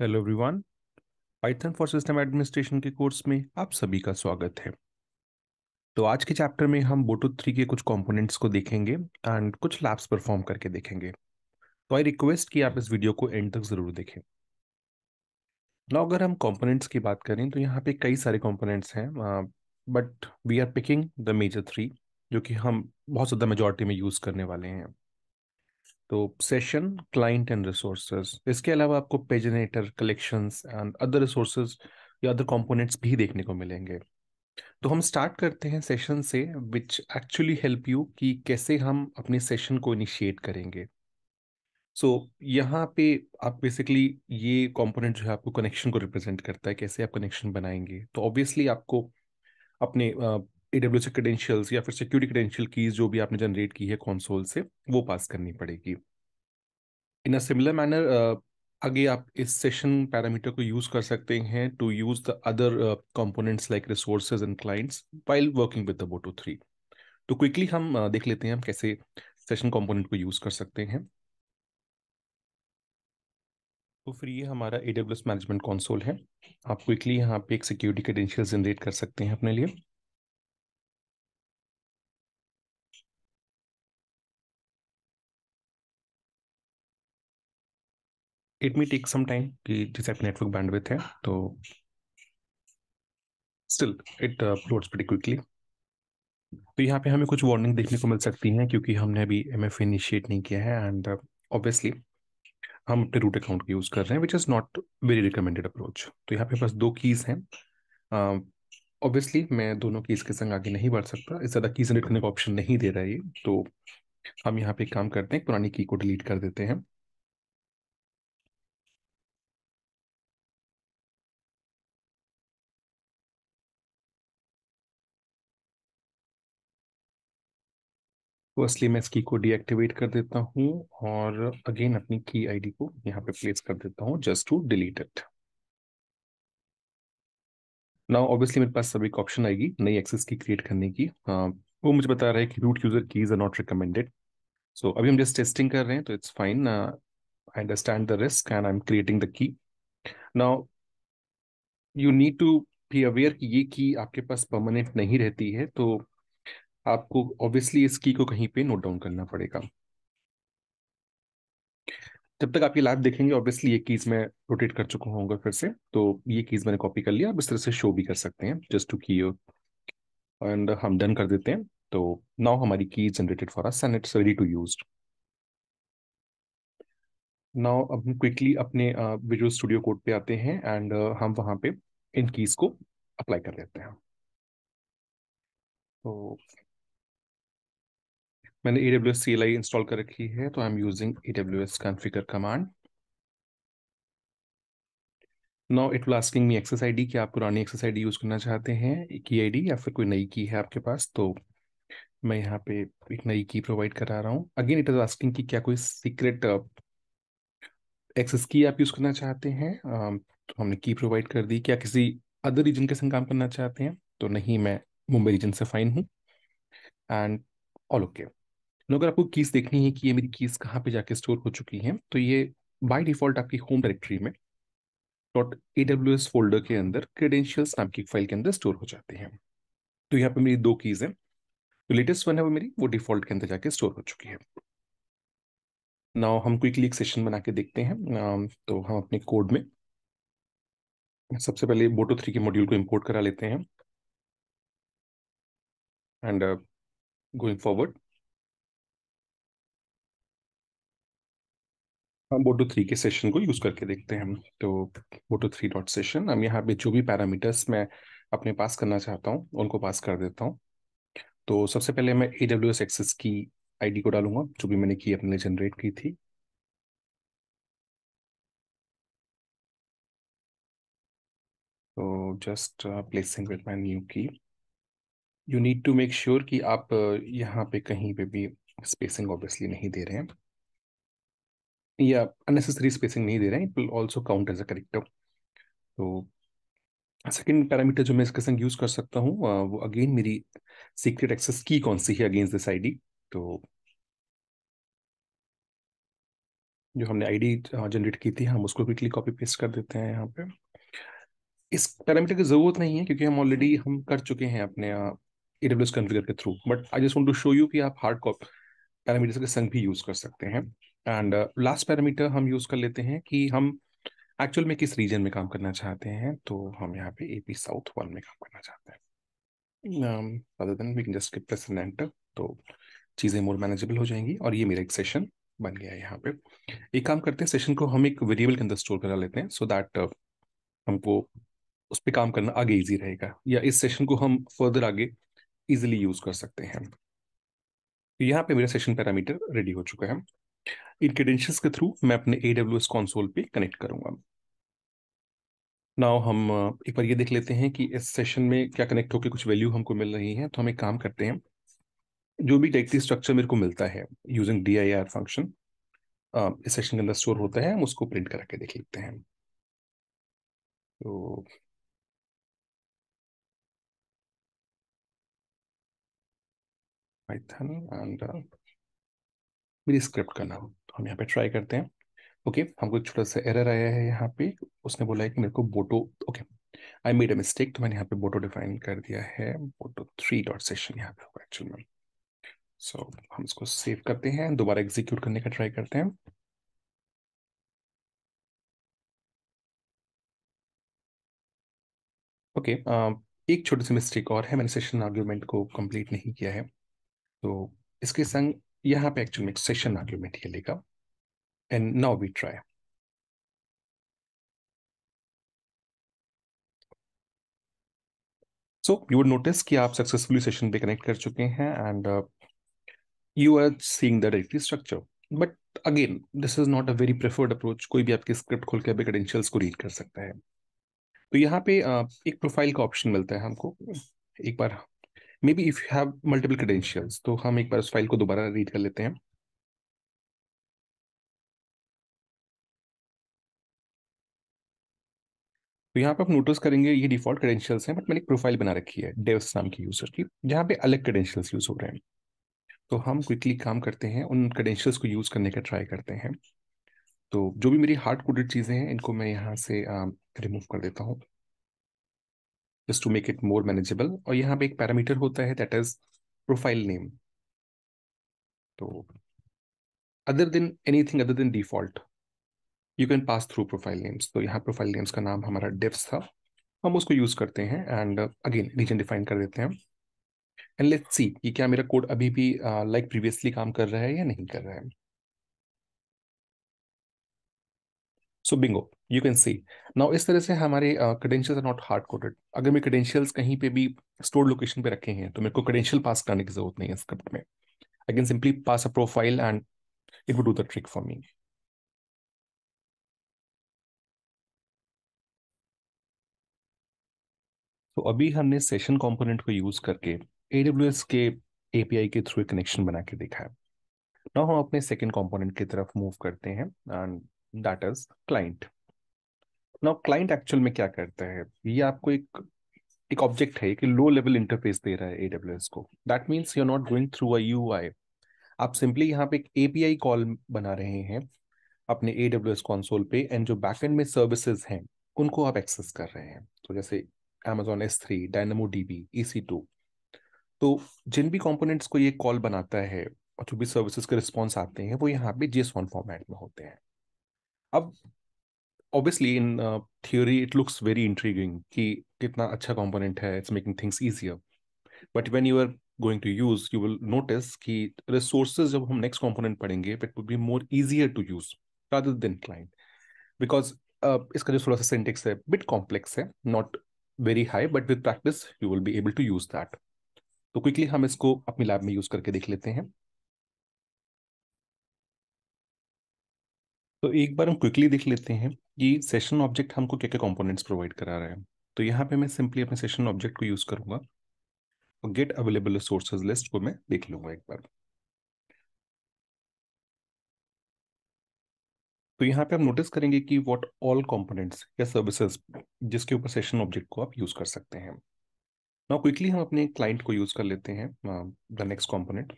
Hello everyone Python for system administration के course में आप सभी का स्वागत है तो आज के चैप्टर में हम बोटो थ्री के कुछ कंपोनेंट्स को देखेंगे एंड कुछ लैब्स परफॉर्म करके देखेंगे तो आई रिक्वेस्ट कि आप इस वीडियो को एंड तक ज़रूर देखें ना अगर हम कंपोनेंट्स की बात करें तो यहाँ पे कई सारे कॉम्पोनेंट्स हैं but we are picking the major three जो कि हम बहुत ज़्यादा मेजोरिटी में यूज़ करने वाले हैं तो सेशन क्लाइंट एंड रिसोर्सेज इसके अलावा आपको paginator collections and other resources या अदर कंपोनेंट्स भी देखने को मिलेंगे तो हम स्टार्ट करते हैं सेशन से विच एक्चुअली हेल्प यू कि कैसे हम अपने सेशन को इनिशिएट करेंगे सो so, यहाँ पे आप बेसिकली ये कंपोनेंट जो है आपको कनेक्शन को रिप्रेजेंट करता है कैसे आप कनेक्शन बनाएंगे तो ऑब्वियसली आपको अपने सी क्रेडेंशियल्स या फिर सिक्योरिटी क्रेडेंशियल कीज जो भी आपने जनरेट की है कॉन्सोल से वो पास करनी पड़ेगी इन अ सिमिलर मैनर आगे आप इस सेशन पैरामीटर को यूज कर सकते हैं to use the other components like resources and clients while working with the Boto three तो क्विकली हम uh, देख लेते हैं हम कैसे सेशन कॉम्पोनेंट को यूज कर सकते हैं तो फिर ये हमारा ए मैनेजमेंट कॉन्सोल है आप क्विकली यहाँ पे एक सिक्योरिटी क्रेडेंशियल जनरेट कर सकते हैं अपने लिए it may take some time कि जैसे नेटवर्क नेटवर्क बैंडविथ है तो still it uploads pretty quickly तो यहाँ पे हमें कुछ वार्निंग देखने को मिल सकती हैं क्योंकि हमने अभी एम एफ इनिशिएट नहीं किया है एंड ऑब्वियसली uh, हम अपने रूट अकाउंट का यूज़ कर रहे हैं which is not very recommended approach तो यहाँ पे बस दो कीज़ हैं ऑब्वियसली um, uh, मैं दोनों कीज़ के संग आगे नहीं बढ़ सकता इस ज़्यादा कीज़ जनरेट करने का ऑप्शन नहीं दे रहा है ये तो हम यहाँ पे काम करते हैं पुरानी की को डिलीट कर देते हैं फर्स्टली मैं इस की को डीएक्टिवेट कर देता हूँ और अगेन अपनी की आईडी को यहाँ पे प्लेस कर देता हूँ just to delete it now obviously मेरे पास सब एक ऑप्शन आएगी नई एक्सेस की क्रिएट करने की आ, हाँ, वो मुझे बता रहा है कि root user keys are not recommended so अभी हम जस्ट टेस्टिंग कर रहे हैं तो it's fine I understand the risk and I am creating the key now you need to be aware कि ये की आपके पास परमानेंट नहीं रहती है तो आपको ऑब्वियसली इस की को कहीं पे नोट डाउन करना पड़ेगा जब तक आप ये लाइव देखेंगे ऑब्वियसली ये कीज मैं रोटेट कर चुका होगा फिर से तो ये कीज मैंने कॉपी कर लिया आप इस तरह से शो भी कर सकते हैं जस्ट टू की एंड हम डन कर देते हैं तो नाउ हमारी key generated for us and it's ready to use now अब हम क्विकली अपने विजुअल स्टूडियो कोड पे आते हैं एंड uh, हम वहां पे इन कीज को अप्लाई कर लेते हैं तो मैंने A W S C L I install कर रखी है तो I am using A W S configure command now it will asking me access I D क्या आप पुरानी एक्सेस आई डी यूज़ करना चाहते हैं की आई डी या फिर कोई नई की है आपके पास तो मैं यहाँ पे एक नई की प्रोवाइड करा रहा हूँ अगेन इट इज आस्किंग कि क्या कोई सीक्रेट एक्सेस uh, की आप यूज़ करना चाहते हैं um, तो हमने की प्रोवाइड कर दी क्या किसी अदर रीजन के संग काम करना चाहते हैं तो नहीं मैं मुंबई रीजन से फाइन हूँ एंड ऑल ओके तो अगर आपको कीज देखनी है कि ये मेरी कीज कहाँ पे जाके स्टोर हो चुकी हैं तो ये बाय डिफॉल्ट आपकी होम डायरेक्टरी में dot A W S folder के अंदर क्रेडेंशियल्स नाम की फाइल के अंदर स्टोर हो जाते हैं तो यहाँ पे मेरी दो कीज हैं तो लेटेस्ट वन है वो मेरी वो डिफॉल्ट के अंदर जाके स्टोर हो चुकी है नाउ हम क्विकली एक सेशन बना के देखते हैं तो हम अपने कोड में सबसे पहले बोटो थ्री के मॉड्यूल को इम्पोर्ट करा लेते हैं एंड गोइंग फॉरवर्ड हम बोटो थ्री के सेशन को यूज करके देखते हैं हम तो बोटो थ्री डॉट सेशन हम यहाँ पे जो भी पैरामीटर्स मैं अपने पास करना चाहता हूँ उनको पास कर देता हूँ तो सबसे पहले मैं A W S access key ID को डालूंगा जो भी मैंने की अपने जनरेट की थी तो just placing with my new key you need to make sure कि आप uh, यहाँ पे कहीं पे भी स्पेसिंग ऑब्वियसली नहीं दे रहे हैं या अननेसेसरी स्पेसिंग नहीं दे रहे हैं it will also count as a character तो सेकेंड पैरामीटर जो मैं इसके संग यूज कर सकता हूँ वो अगेन मेरी सीक्रेट एक्सेस की कौन सी है अगेंस्ट दिस आईडी तो जो हमने आईडी जनरेट की थी हम उसको क्विकली कॉपी पेस्ट कर देते हैं यहाँ पे इस पैरामीटर की जरूरत नहीं है क्योंकि हम ऑलरेडी हम कर चुके हैं अपने ए डब्ल्यू एस कन्फिगर के through but I just want to show you कि आप हार्ड कॉपी पैरामीटर के संग भी यूज कर सकते हैं एंड लास्ट पैरामीटर हम यूज कर लेते हैं कि हम एक्चुअल में किस रीजन में काम करना चाहते हैं तो हम यहाँ पे एपी साउथ वन में काम करना चाहते हैं um, तो चीज़ें मोर मैनेजेबल हो जाएंगी और ये मेरा एक सेशन बन गया है यहाँ पे एक काम करते हैं सेशन को हम एक वेरिएबल के अंदर स्टोर करा लेते हैं सो so दैट uh, हमको उस पर काम करना आगे इजी रहेगा या इस सेशन को हम फर्दर आगे इजिली यूज कर सकते हैं तो यहाँ पे मेरा सेशन पैरामीटर रेडी हो चुका है इन क्रेडेंशियल्स के थ्रू मैं अपने ए डब्ल्यू एस कॉन्सोल पे कनेक्ट करूंगा नाउ हम एक बार ये देख लेते हैं कि इस सेशन में क्या कनेक्ट होकर कुछ वैल्यू हमको मिल रही है तो हम एक काम करते हैं जो भी डायरेक्टली स्ट्रक्चर मेरे को मिलता है using D I R function इस सेशन के अंदर स्टोर होता है हम उसको प्रिंट करा के देख लेते हैं तो पाइथन एंड मेरी स्क्रिप्ट का नाम तो हम यहाँ पे ट्राई करते हैं ओके okay, हमको छोटा सा एरर आया है यहाँ पे उसने बोला है कि मेरे को Boto okay I made a mistake तो मैंने यहाँ पे बोटो डिफाइन कर दिया है बोटो थ्री डॉट सेशन यहाँ पे होगा एक्चुअल में सो so, हम इसको सेव करते हैं दोबारा एग्जीक्यूट करने का ट्राई करते हैं ओके okay, एक छोटी सी मिस्टेक और है मैंने सेशन आर्ग्यूमेंट को कंप्लीट नहीं किया है तो इसके संग यहाँ पे एक्चुअल में सेशन आर्ग्यूमेंट ये लेगा and now we try so you would notice कि आप सक्सेसफुली सेशन पे कनेक्ट कर चुके हैं and you are seeing the directly structure but again this is not a very preferred approach कोई भी आपकी स्क्रिप्ट खोल के क्रेडेंशियल्स को रीड कर सकता है तो यहाँ पे uh, एक प्रोफाइल का ऑप्शन मिलता है हमको एक बार maybe if you have multiple credentials तो हम एक बार उस फाइल को दोबारा रीड कर लेते हैं तो यहाँ पे आप नोटिस करेंगे ये डिफॉल्ट क्रेडेंशियल्स हैं बट मैंने एक प्रोफाइल बना रखी है डेव्स नाम की यूजर की जहाँ पे अलग क्रेडेंशियल्स यूज हो रहे हैं तो हम क्विकली काम करते हैं उन क्रेडेंशियल्स को यूज करने का ट्राई करते हैं तो जो भी मेरी हार्ड कोडेड चीज़ें हैं इनको मैं यहाँ से रिमूव कर देता हूँ just to make it more manageable और यहाँ पे एक पैरामीटर होता है दैट इज प्रोफाइल नेम तो other than anything other than default you can pass through profile names तो यहाँ प्रोफाइल नेम्स का नाम हमारा डिव्स था हम उसको यूज करते हैं एंड अगेन रीजन डिफाइन कर देते हैं एंड लेट्स सी कि क्या मेरा कोड अभी भी लाइक uh, प्रीवियसली like काम कर रहा है या नहीं कर रहा है so bingo you can see now इस तरह से हमारे credentials are not hard coded अगर मैं क्रेडेंशियल्स कहीं पे भी स्टोर लोकेशन पे रखे हैं तो मेरे को क्रेडेंशियल पास करने की जरूरत नहीं है स्क्रिप्ट में I can simply pass a profile and it would do the trick for me तो अभी हमने सेशन कंपोनेंट को यूज करके ए के एपीआई के थ्रू कनेक्शन बना के देखा है नाउ हम अपने सेकंड कंपोनेंट की तरफ मूव करते हैं and that is client now client actual में क्या करता है ये आपको एक एक ऑब्जेक्ट है कि लो लेवल इंटरफेस दे रहा है ए को that means you are not going through a U I आप सिंपली यहाँ पे एक आई कॉल बना रहे हैं अपने ए डब्ल्यू एस कॉन्सोल पे एंड जो बैकएंड में सर्विसेज हैं उनको आप एक्सेस कर रहे हैं तो जैसे Amazon S three Dynamo D B E C two तो जिन भी कॉम्पोनेंट्स को ये कॉल बनाता है और जो भी सर्विसेज के रिस्पॉन्स आते हैं वो यहाँ पे वन फॉर्मेट में होते हैं अब obviously in theory it looks very intriguing कि कितना अच्छा कंपोनेंट है it's making things easier but when you are going to use you will notice कि रिसोर्सेज जब हम नेक्स्ट कंपोनेंट पढ़ेंगे it will be more easier to use rather than client because इसका जो थोड़ा सा सेंटेक्स है बिट कॉम्प्लेक्स है not very high but with practice you will be able to use that तो क्विकली हम इसको अपनी लैब में यूज करके देख लेते हैं तो एक बार हम क्विकली देख लेते हैं कि सेशन ऑब्जेक्ट हमको क्या क्या कंपोनेंट्स प्रोवाइड करा रहा है तो यहाँ पे मैं सिंपली अपने सेशन ऑब्जेक्ट को यूज करूंगा और गेट अवेलेबल रिसोर्सेज लिस्ट को मैं देख लूंगा एक बार तो यहाँ पे आप नोटिस करेंगे कि व्हाट ऑल कंपोनेंट्स या सर्विसेज जिसके ऊपर सेशन ऑब्जेक्ट को आप यूज कर सकते हैं ना क्विकली हम अपने क्लाइंट को यूज कर लेते हैं द नेक्स्ट कॉम्पोनेंट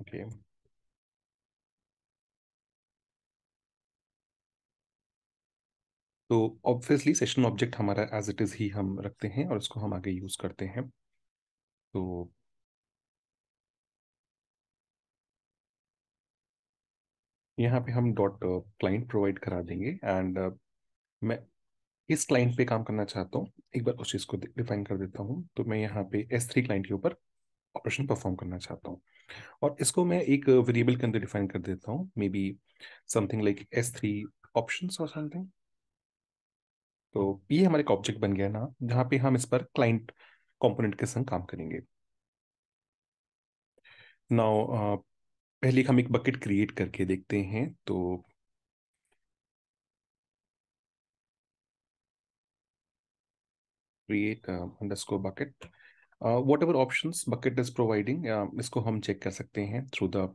ओके तो ऑब्वियसली सेशन ऑब्जेक्ट हमारा एज इट इज़ ही हम रखते हैं और इसको हम आगे यूज़ करते हैं तो यहाँ पे हम डॉट क्लाइंट प्रोवाइड करा देंगे एंड uh, मैं इस क्लाइंट पे काम करना चाहता हूँ एक बार उस चीज़ को डिफाइन कर देता हूँ तो मैं यहाँ पे एस थ्री क्लाइंट के ऊपर ऑपरेशन परफॉर्म करना चाहता हूँ और इसको मैं एक वेरिएबल के अंदर डिफाइन कर देता हूँ may be something like S three option और समथिंग तो ये हमारे का ऑब्जेक्ट बन गया ना जहां पे हम इस पर क्लाइंट कंपोनेंट के संग काम करेंगे नाउ पहले हम एक बकेट क्रिएट करके देखते हैं तो create underscore bucket whatever option bucket is providing इसको हम चेक कर सकते हैं थ्रू द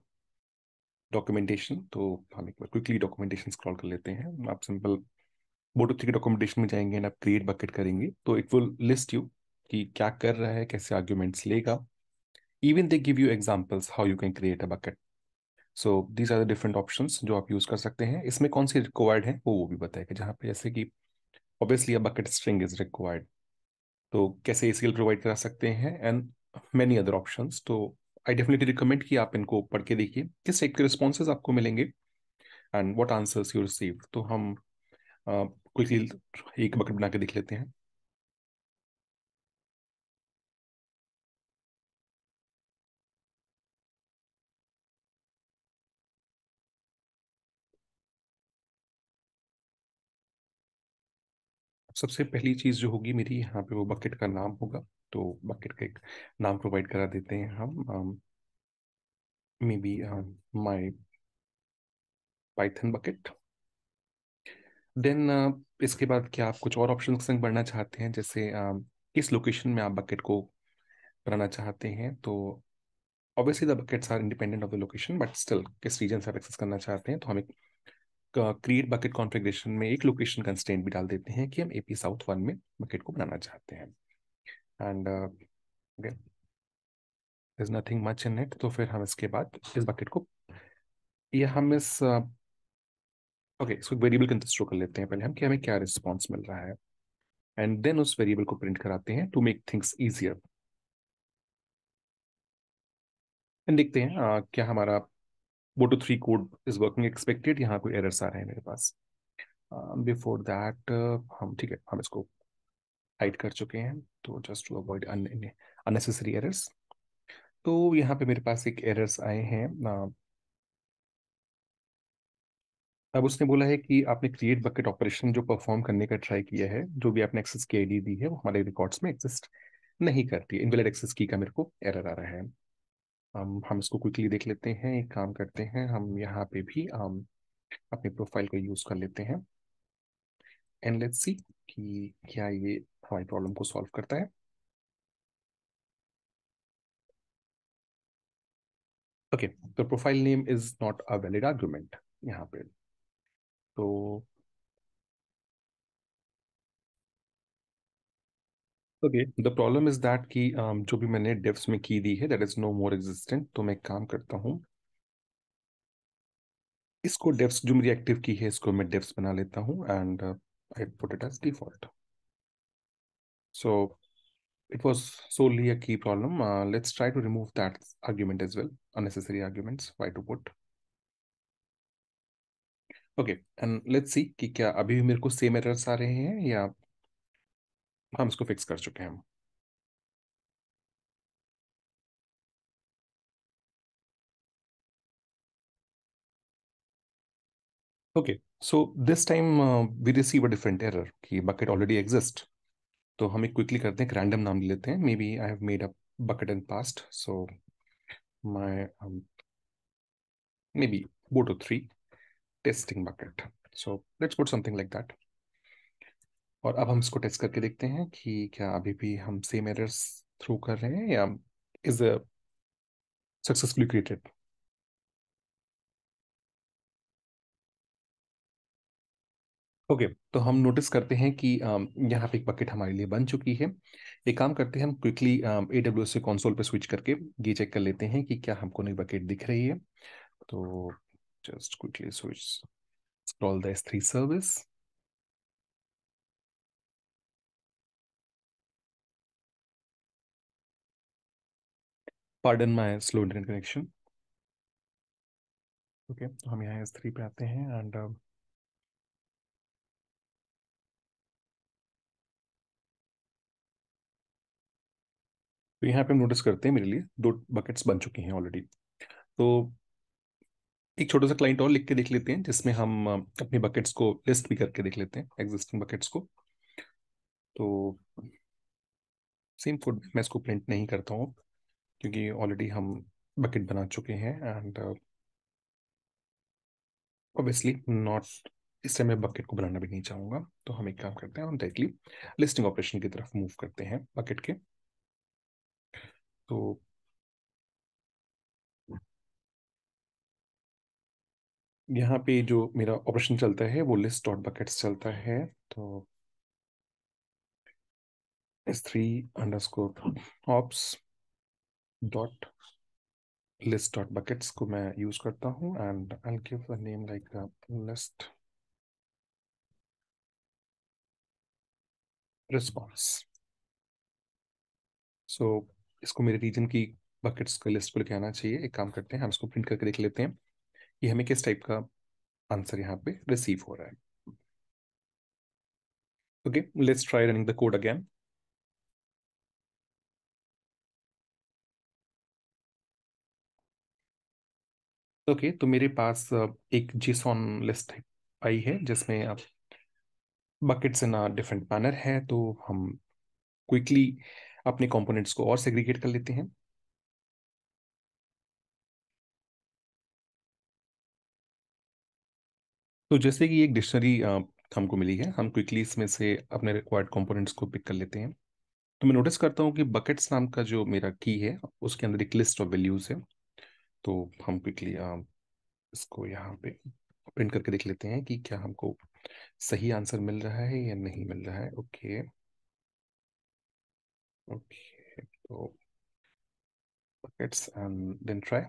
डॉक्यूमेंटेशन तो हम एक बार क्विकली डॉक्यूमेंटेशन स्क्रॉल कर लेते हैं आप सिंपल मोटो थ्री डॉक्यूमेंटेशन में जाएंगे एंड आप क्रिएट बकेट करेंगे तो इट विल लिस्ट यू कि क्या कर रहा है कैसे आर्ग्यूमेंट्स लेगा even they give you examples how you can create a bucket so these are the different option जो आप यूज कर सकते हैं इसमें कौन सी रिक्वायर्ड है वो वो भी बताएगा जहाँ पे जैसे कि obviously a bucket string is required तो कैसे ए प्रोवाइड करा सकते हैं एंड मैनी अदर ऑप्शन तो आई डेफिनेटली रिकमेंड कि आप इनको पढ़ के देखिए किस टाइप के रिस्पॉन्स आपको मिलेंगे and what answers you receive तो हम क्विकली एक बकेट बना के देख लेते हैं सबसे पहली चीज़ जो होगी मेरी यहाँ पे वो बकेट का नाम होगा तो बकेट का एक नाम प्रोवाइड करा देते हैं हम may be my Python bucket then uh, इसके बाद क्या आप कुछ और ऑप्शन संग बढ़ना चाहते हैं जैसे uh, किस लोकेशन में आप बकेट को बनाना चाहते हैं तो obviously the buckets are independent of the location but still किस रीजन से आप एक्सेस करना चाहते हैं तो हम एक क्रिएट बकेट कॉन्फ़िगरेशन में एक लोकेशन कंस्टेंट भी डाल देते हैं कि हम ए पी साउथ वन में बकेट को बनाना चाहते हैं and is nothing much in it तो फिर हम इसके बाद इस बकेट को या हम इस uh, ओके इसको वेरिएबल कंस्ट्रो कर लेते हैं पहले हम कि हमें क्या रिस्पॉन्स मिल रहा है एंड देन उस वेरिएबल को प्रिंट कराते हैं to make things easier and देखते हैं आ, क्या हमारा वो two three code is working expected यहाँ कोई एरर्स आ रहे हैं मेरे पास बिफोर दैट हम ठीक है हम इसको हाइड कर चुके हैं तो just to avoid unnecessary errors तो यहाँ पे मेरे पास एक एरर्स आए हैं अब उसने बोला है कि आपने क्रिएट बकेट ऑपरेशन जो परफॉर्म करने का ट्राई किया है जो भी आपने एक्सेस की आईडी दी है वो हमारे रिकॉर्ड्स में एग्जिस्ट नहीं करती है इनवेलिड एक्सेस की का मेरे को एरर आ रहा है um, हम इसको क्विकली देख लेते हैं एक काम करते हैं हम यहाँ पे भी um, अपने प्रोफाइल का यूज कर लेते हैं एंड लेट्स सी कि क्या ये हमारी प्रॉब्लम को सॉल्व करता है ओके तो profile name is not a valid argument यहाँ पे तो okay the problem is that कि um, जो भी मैंने डेफ्स में की दी है that is no more existent तो मैं काम करता हूँ इसको डेफ्स जो मेरी एक्टिव की है इसको मैं डेफ्स बना लेता हूँ and I put it as default so it was solely a key problem let's try to remove that argument as well unnecessary arguments why to put okay and let's see कि क्या अभी भी मेरे को सेम एरर्स आ रहे हैं या हम इसको फिक्स कर चुके हैं okay so this time we receive a different error कि बकेट ऑलरेडी एग्जिस्ट तो हम एक क्विकली करते हैं रैंडम नाम लेते हैं may be I have made a bucket in past so my may be boto three testing bucket so let's put something like that और अब हम इसको टेस्ट करके देखते हैं कि क्या अभी भी हम सेम एरर्स थ्रू कर रहे हैं या is successfully created okay okay, तो हम नोटिस करते हैं कि um, यहाँ पे एक बकेट हमारे लिए बन चुकी है एक काम करते हैं हम quickly A W S console पर स्विच करके ये चेक कर लेते हैं कि क्या हमको नई बकेट दिख रही है तो just quickly switch scroll the S3 service. Pardon my slow internet connection. okay, so हम यहाँ S3 थ्री पे आते हैं एंड तो यहाँ पे हम नोटिस करते हैं मेरे लिए दो बकेट्स बन चुकी हैं ऑलरेडी तो एक छोटा सा क्लाइंट और लिख के देख लेते हैं जिसमें हम अपनी बकेट्स को लिस्ट भी करके देख लेते हैं एग्जिस्टिंग बकेट्स को तो सेम फूड मैं इसको प्रिंट नहीं करता हूँ क्योंकि ऑलरेडी हम बकेट बना चुके हैं एंड ऑब्वियसली नॉट इससे मैं बकेट को बनाना भी नहीं चाहूँगा तो हम एक काम करते हैं हम डायरेक्टली लिस्टिंग ऑपरेशन की तरफ मूव करते हैं बकेट के तो यहाँ पे जो मेरा ऑपरेशन चलता है वो लिस्ट डॉट बकेट्स चलता है तो S three underscore ops dot list dot buckets को मैं यूज करता हूँ and I give a name like list response सो इसको मेरे रीजन की बकेट्स का लिस्ट पर लेके आना चाहिए एक काम करते हैं हम इसको प्रिंट करके देख लेते हैं कि हमें किस टाइप का आंसर यहाँ पे रिसीव हो रहा है okay let's try running the code again okay okay, तो मेरे पास एक जीसॉन लिस्ट आई है जिसमें आप बकेट्स इन डिफरेंट मैनर है तो हम क्विकली अपने कंपोनेंट्स को और सेग्रीगेट कर लेते हैं तो जैसे कि एक डिक्शनरी हमको मिली है हम क्विकली इसमें से अपने रिक्वायर्ड कंपोनेंट्स को पिक कर लेते हैं तो मैं नोटिस करता हूँ कि बकेट्स नाम का जो मेरा की है उसके अंदर एक लिस्ट ऑफ वैल्यूज़ है तो हम क्विकली इसको यहाँ पे प्रिंट करके देख लेते हैं कि क्या हमको सही आंसर मिल रहा है या नहीं मिल रहा है ओके ओके तो buckets and then try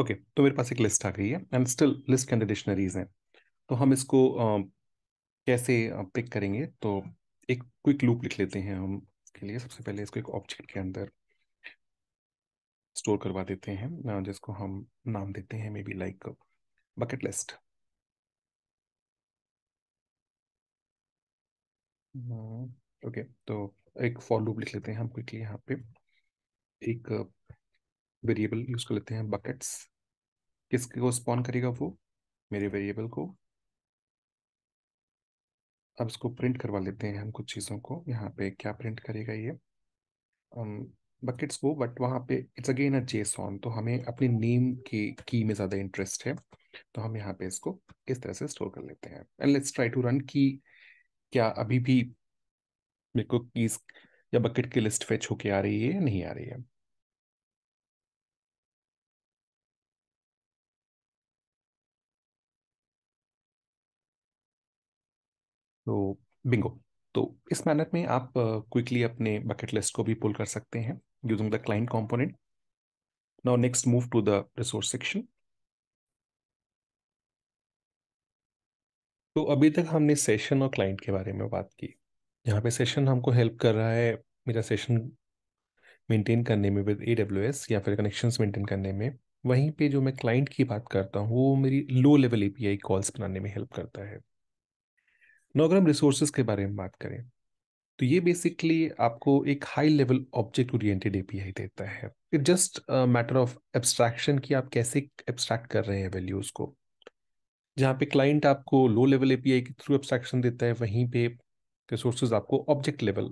okay okay, तो मेरे पास एक लिस्ट आ गई है एंड स्टिल लिस्ट के अंदर डिक्शनरीज हैं तो हम इसको कैसे पिक करेंगे तो एक क्विक लूप लिख लेते हैं हम इसके लिए सबसे पहले इसको एक ऑब्जेक्ट के अंदर स्टोर करवा देते हैं जिसको हम नाम देते हैं मे be like bucket list okay तो एक फॉर लूप लिख लेते हैं हम क्विकली यहाँ पे एक वेरिएबल यूज कर लेते हैं बकेट्स किसके को स्पॉन करेगा वो मेरे वेरिएबल को अब इसको प्रिंट करवा लेते हैं हम कुछ चीज़ों को यहाँ पे क्या प्रिंट करेगा ये बकेट्स को बट वहाँ पे इट्स अगेन अ जेसॉन तो हमें अपने नेम के की में ज़्यादा इंटरेस्ट है तो हम यहाँ पे इसको इस तरह से स्टोर कर लेते हैं and let's try to run की क्या अभी भी मेरे को कीज या बकेट की लिस्ट फेच होके आ रही है या नहीं आ रही है तो बिंगो तो इस मैनर में आप क्विकली अपने बकेट लिस्ट को भी पुल कर सकते हैं using the client component now next move to the resource section तो अभी तक हमने सेशन और क्लाइंट के बारे में बात की यहाँ पे सेशन हमको हेल्प कर रहा है मेरा सेशन मेंटेन करने में विद ए डब्ल्यू एस या फिर कनेक्शन मेंटेन करने में वहीं पे जो मैं क्लाइंट की बात करता हूँ वो मेरी low level A P I calls बनाने में हेल्प करता है नो अगर हम रिसोर्सेज के बारे में बात करें तो ये बेसिकली आपको एक high level object oriented API देता है it just matter of abstraction कि आप कैसे एब्स्ट्रैक्ट कर रहे हैं वैल्यूज को जहाँ पे क्लाइंट आपको लो लेवल एपीआई के थ्रू एब्स्ट्रैक्शन देता है वहीं पे रिसोर्सेज आपको ऑब्जेक्ट लेवल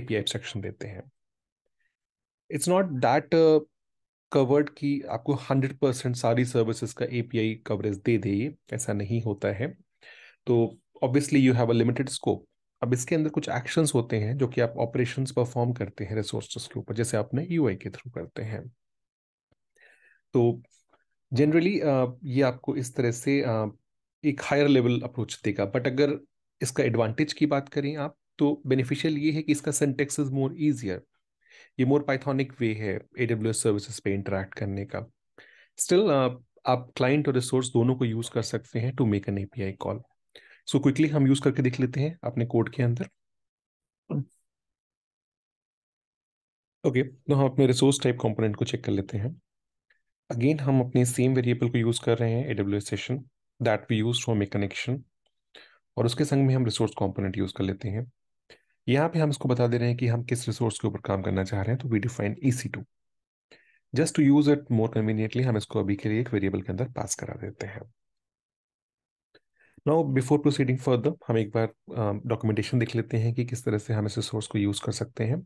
एपीआई एब्स्ट्रैक्शन देते हैं इट्स नॉट दैट कवर्ड कि आपको हंड्रेड परसेंट सारी सर्विसेज का एपीआई कवरेज दे दे ऐसा नहीं होता है तो obviously you have a limited scope अब इसके अंदर कुछ एक्शंस होते हैं जो कि आप ऑपरेशंस परफॉर्म करते हैं रिसोर्सेस के ऊपर जैसे आपने यू के थ्रू करते हैं तो जनरली ये आपको इस तरह से एक हायर लेवल अप्रोच देगा बट अगर इसका एडवांटेज की बात करें आप तो बेनिफिशियल ये है कि इसका सेंटेक्स इज मोर ईजियर ये मोर पाइथोनिक वे है ए डब्ल्यू सर्विसेज पे इंटरेक्ट करने का स्टिल आप क्लाइंट और रिसोर्स दोनों को यूज कर सकते हैं to make an A P I call so so, quickly हम यूज करके देख लेते हैं अपने कोड के अंदर ओके okay, तो हम अपने रिसोर्स टाइप कंपोनेंट को चेक कर लेते हैं अगेन हम अपने सेम वेरिएबल को यूज़ कर रहे हैं A W S session that we use for my connection और उसके संग में हम रिसोर्स कंपोनेंट यूज़ कर लेते हैं यहाँ पे हम इसको बता दे रहे हैं कि हम किस रिसोर्स के ऊपर काम करना चाह रहे हैं तो we define E C two just to use it more conveniently हम इसको अभी के लिए एक वेरिएबल के अंदर पास करा देते हैं नाउ बिफोर प्रोसीडिंग फर्दर हम एक बार डॉक्यूमेंटेशन देख लेते हैं कि किस तरह से हम इस रिसोर्स को यूज़ कर सकते हैं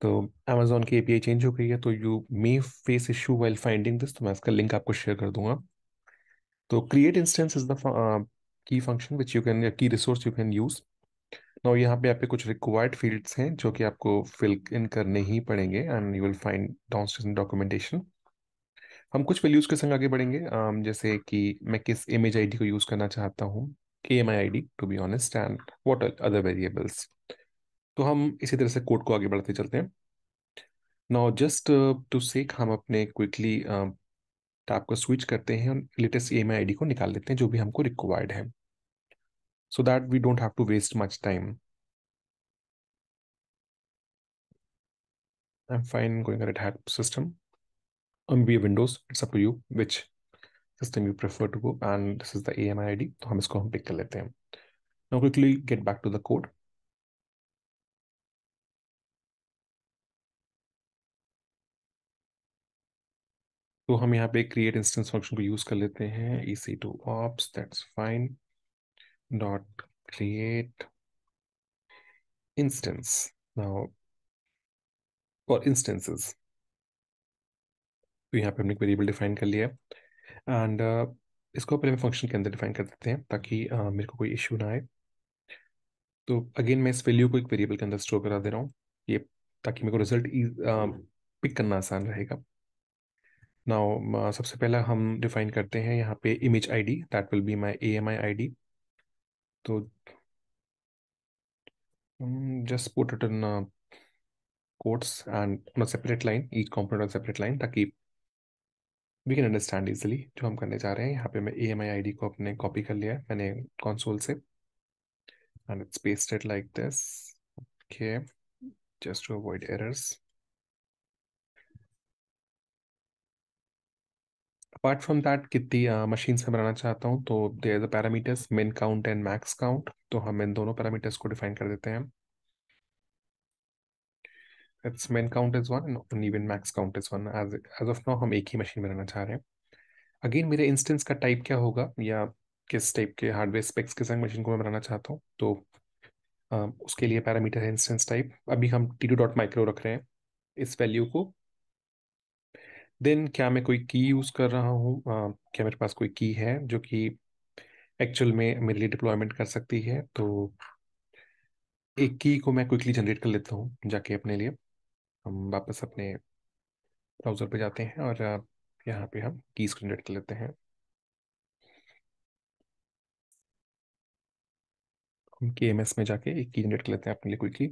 तो अमेजोन की एपीआई चेंज हो गई है तो you may face issue well finding this तो मैं इसका लिंक आपको शेयर कर दूंगा तो create instance is the key function which you can key resource you can use now यहाँ पे आपके कुछ रिक्वायर्ड फील्ड्स हैं जो कि आपको फिल इन करने ही पड़ेंगे and you will find downstage documentation हम कुछ वैल्यूज के संग आगे बढ़ेंगे जैसे कि मैं किस इमेज आईडी को यूज करना चाहता हूँ के M I I D to be honest and what other variables तो हम इसी तरह से कोड को आगे बढ़ते चलते हैं नाउ जस्ट टू सेक हम अपने क्विकली टाप uh, को स्विच करते हैं और latest E M I I D को निकाल लेते हैं जो भी हमको रिक्वायर्ड है so that we don't have to waste much time I am fine going system via Windows, it's up to you which system you prefer to go. And this is the AMI ID, So हम इसको pick it. लेते Now quickly get back to the code. तो हम यहाँ पे create instance function को use कर लेते हैं EC2 ops, that's fine. dot create instance. Now for instances तो यहाँ पे हमने एक वेरिएबल डिफाइन कर लिया है एंड uh, इसको पहले फंक्शन के अंदर डिफाइन कर देते हैं ताकि uh, मेरे को कोई इशू ना आए तो अगेन मैं इस वैल्यू को एक वेरिएबल के अंदर स्टोर करा दे रहा हूँ ये ताकि मेरे को रिजल्ट पिक e, uh, करना आसान रहेगा नाउ uh, सबसे पहला हम डिफाइन करते हैं यहाँ पे image I D that will be my A M I I D तो just put it in quotes and on a separate line each component on separate line ताकि वी कैन अंडरस्टैंड इजिली जो हम करने जा रहे हैं यहाँ पे मैं ए एम आई आई डी को अपने कॉपी कर लिया है मैंने कॉन्सोल से and it's pasted like this okay just to avoid errors apart from that कितनी मशीन से बनाना चाहता हूँ तो there the parameters min count and max count तो हम इन दोनों पैरामीटर्स को डिफाइन कर देते हैं it's min count is one and even max count is one as as of now हम एक ही मशीन बनाना चाह रहे हैं अगेन मेरे इंस्टेंस का टाइप क्या होगा या किस टाइप के हार्डवेयर स्पेक्स के संग मशीन को मैं बनाना चाहता हूँ तो आ, उसके लिए पैरामीटर है इंस्टेंस टाइप अभी हम टी डॉट माइक्रो रख रहे हैं इस वैल्यू को देन क्या मैं कोई की यूज़ कर रहा हूँ क्या मेरे पास कोई की है जो कि एक्चुअल में मेरे लिए डिप्लॉयमेंट कर सकती है तो एक की को मैं क्विकली जनरेट कर लेता हूँ जाके अपने लिए हम वापस अपने ब्राउज़र पे जाते हैं और यहाँ पे हम स्क्रीन रेड कर लेते हैं हम के एम एस में जाके एक की जनरेट कर लेते हैं अपने लिए क्विकली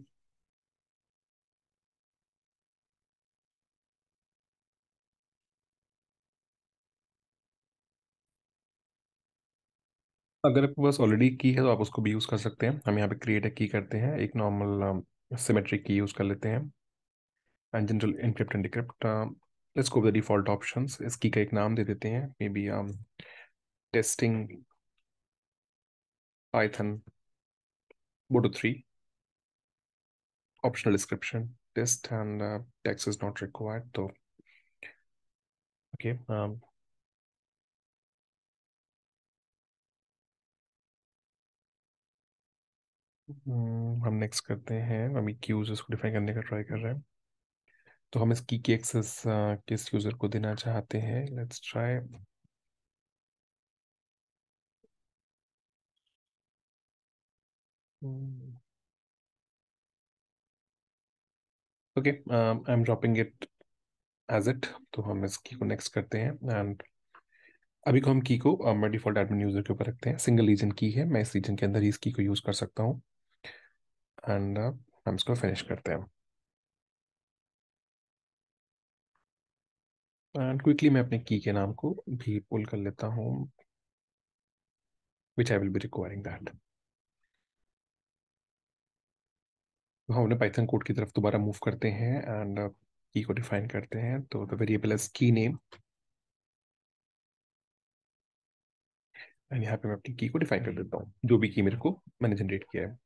अगर आपके पास ऑलरेडी की है तो आप उसको भी यूज़ कर सकते हैं हम यहाँ पे क्रिएट ए की करते हैं एक नॉर्मल सिमेट्रिक की यूज़ कर लेते हैं and general encrypt and decrypt let's go default option इसकी का एक नाम दे देते हैं मे बी testing Python go three optional description test and uh, text is not required though okay um hmm, हम नेक्स्ट करते हैं अभी क्यूज इसको डिफाइन करने का ट्राई कर रहे हैं तो हम इसकी की एक्सेस किस यूजर को देना चाहते हैं let's try okay I am dropping it as it तो हम इस की को नेक्स्ट करते हैं एंड अभी को हम की को मैं डिफॉल्ट एडमिन यूजर के ऊपर रखते हैं सिंगल रीजन की है मैं इस रीजन के अंदर ही इस की को यूज कर सकता हूँ एंड uh, हम इसको फिनिश करते हैं एंड क्विकली मैं अपने की के नाम को भी पुल कर लेता हूँ which I will be requiring that हम अपने पाइथन कोड की तरफ दोबारा मूव करते हैं एंड की uh, को डिफाइन करते हैं तो the variable is key name and यहाँ पे मैं अपनी की को डिफाइन कर देता हूँ जो भी की मेरे को मैंने जनरेट किया है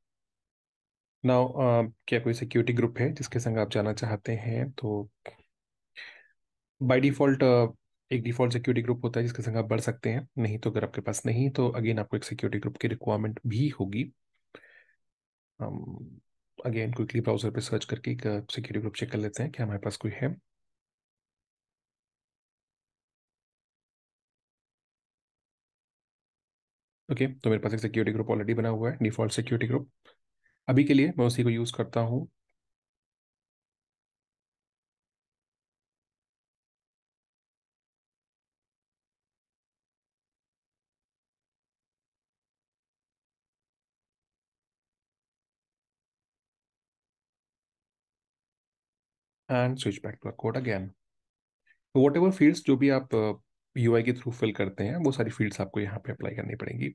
नाउ uh, क्या कोई सिक्योरिटी ग्रुप है जिसके संग आप जाना चाहते हैं तो बाय डिफॉल्ट uh, एक डिफॉल्ट सिक्योरिटी ग्रुप होता है जिसके संग आप बढ़ सकते हैं नहीं तो अगर आपके पास नहीं तो अगेन आपको एक सिक्योरिटी ग्रुप की रिक्वायरमेंट भी होगी अगेन क्विकली ब्राउजर पे सर्च करके एक सिक्योरिटी ग्रुप चेक कर लेते हैं कि हमारे पास कोई है ओके okay, तो मेरे पास एक सिक्योरिटी ग्रुप ऑलरेडी बना हुआ है डिफॉल्ट सिक्योरिटी ग्रुप अभी के लिए मैं उसी को यूज़ करता हूँ and switch back to code again तो एवर फील्ड्स जो भी आप यू uh, के थ्रू फिल करते हैं वो सारी फील्ड्स आपको यहाँ पे अप्लाई करनी पड़ेंगी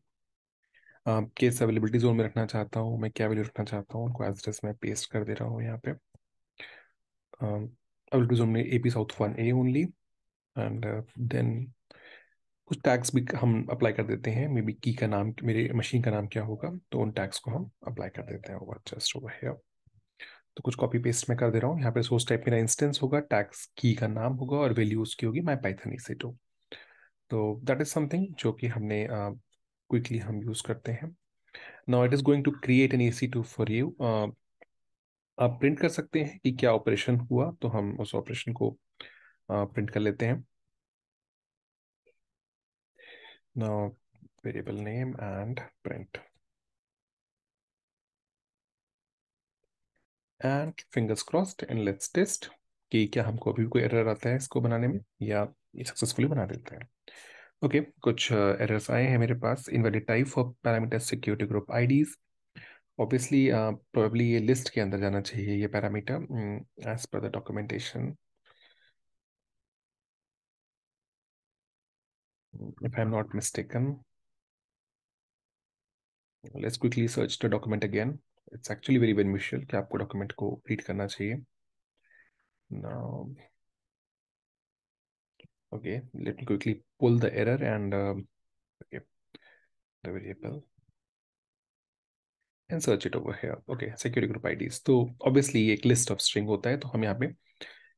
केस अवेलेबिलिटी जोन में रखना चाहता हूँ मैं क्या वैल्यू रखना चाहता हूँ उनको एज मैं पेस्ट कर दे रहा हूँ यहाँ पे अवेलेबिलिटी um, जोन में A P south one A only and then कुछ टैक्स भी हम अप्लाई कर देते हैं मे बी की का नाम मेरे मशीन का नाम क्या होगा तो उन टैक्स को हम अप्लाई कर देते हैं ओवर जस्ट ओवर हियर तो कुछ कॉपी पेस्ट में कर दे रहा हूँ यहाँ पे सोर्स टाइप मेरा इंस्टेंस होगा टैक्स की का नाम होगा और वैल्यू उसकी होगी माई पाइथन ई टू तो दैट इज समथिंग जो कि हमने क्विकली uh, हम यूज़ करते हैं now it is going to create an E two for you आप प्रिंट कर सकते हैं कि क्या ऑपरेशन हुआ तो हम उस ऑपरेशन को प्रिंट uh, कर लेते हैं now variable name and print and fingers crossed and let's test कि क्या हमको अभी कोई एरर आता है इसको बनाने में या ये सक्सेसफुली बना देते हैं ओके okay, कुछ एरर्स uh, आए हैं मेरे पास invalid type of parameter security group IDs obviously probably ये लिस्ट के अंदर जाना चाहिए ये parameter as per the documentation if I am not mistaken let's quickly search the document again it's actually very beneficial कि आपको डॉक्यूमेंट को read करना चाहिए okay let me quickly pull the error and okay the variable and search it over here okay security group IDs तो obviously एक list of string होता है तो हम यहाँ पे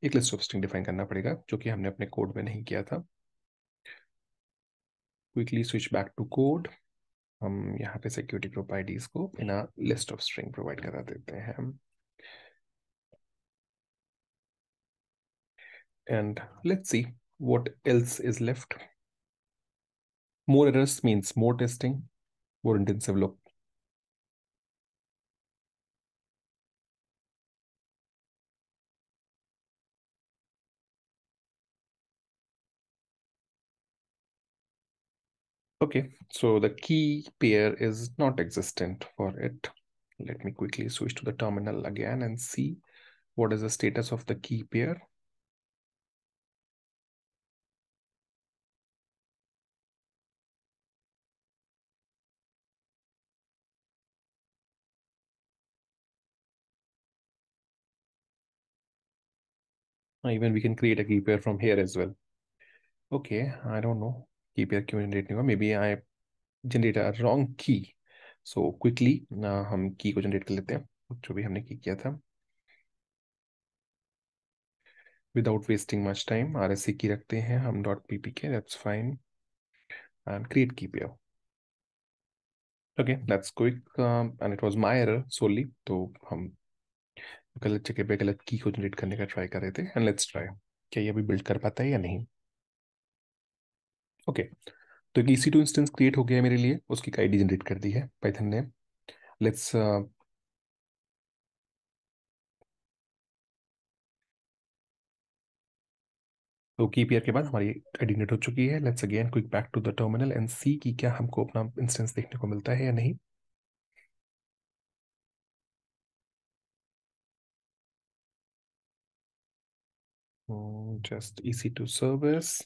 एक लिस्ट ऑफ स्ट्रिंग डिफाइन करना पड़ेगा जो कि हमने अपने कोड में नहीं किया था quickly switch back to code हम यहाँ पे सिक्योरिटी ग्रुप आईडीज को बिना लिस्ट ऑफ स्ट्रिंग प्रोवाइड करा देते हैं and let's see what else is left more errors means more testing more intensive look Okay, so the key pair is not existent for it. Let me quickly switch to the terminal again and see what is the status of the key pair. Even we can create a key pair from here as well. Okay, I don't know KPI generate नहीं हुआ may be I generate wrong की so quickly हम की को generate कर लेते हैं जो भी हमने की किया था without wasting much time R S C key रखते हैं हम dot P P K that's fine and create key P okay that's quick and it was my error solely तो हम गलत जगह पर गलत की को जनरेट करने का ट्राई कर रहे थे एंड लेट्स ट्राई क्या ये अभी बिल्ड कर पाता है या नहीं ओके तो एक ईसी टू इंस्टेंस क्रिएट हो गया है मेरे लिए उसकी आई डी जनरेट कर दी है पाइथन ने लेट्स uh, तो की पेयर के बाद हमारी आइडेंटिट हो चुकी है let's again quick back to the terminal and see की क्या हमको अपना इंस्टेंस देखने को मिलता है या नहीं just EC two service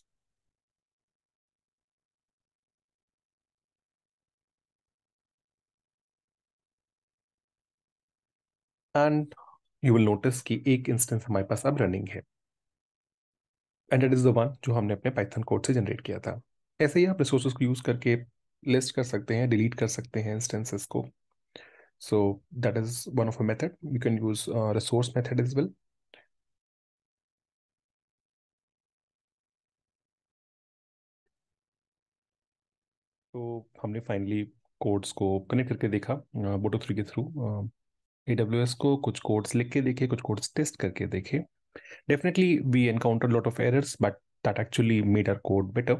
and you will notice कि एक इंस्टेंस हमारे पास अब रनिंग है and it is the one जो हमने अपने पाइथन कोड से जनरेट किया था ऐसे ही आप रिसोर्सेज को यूज़ करके लिस्ट कर सकते हैं डिलीट कर सकते हैं इंस्टेंसेस को so that is one of a method you can use resource method is well तो हमने फाइनली कोड्स को कनेक्ट करके देखा बोटो uh, थ्री के थ्रू ए को कुछ कोड्स लिख के देखे कुछ कोड्स टेस्ट करके देखे definitely we encounter lot of errors but that actually made our code better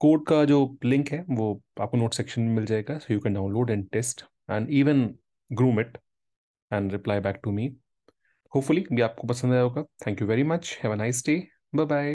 code का जो लिंक है वो आपको नोट सेक्शन में मिल जाएगा so you can download and test and even groom it and reply back to me hopefully भी आपको पसंद आया होगा thank you very much have a nice day bye bye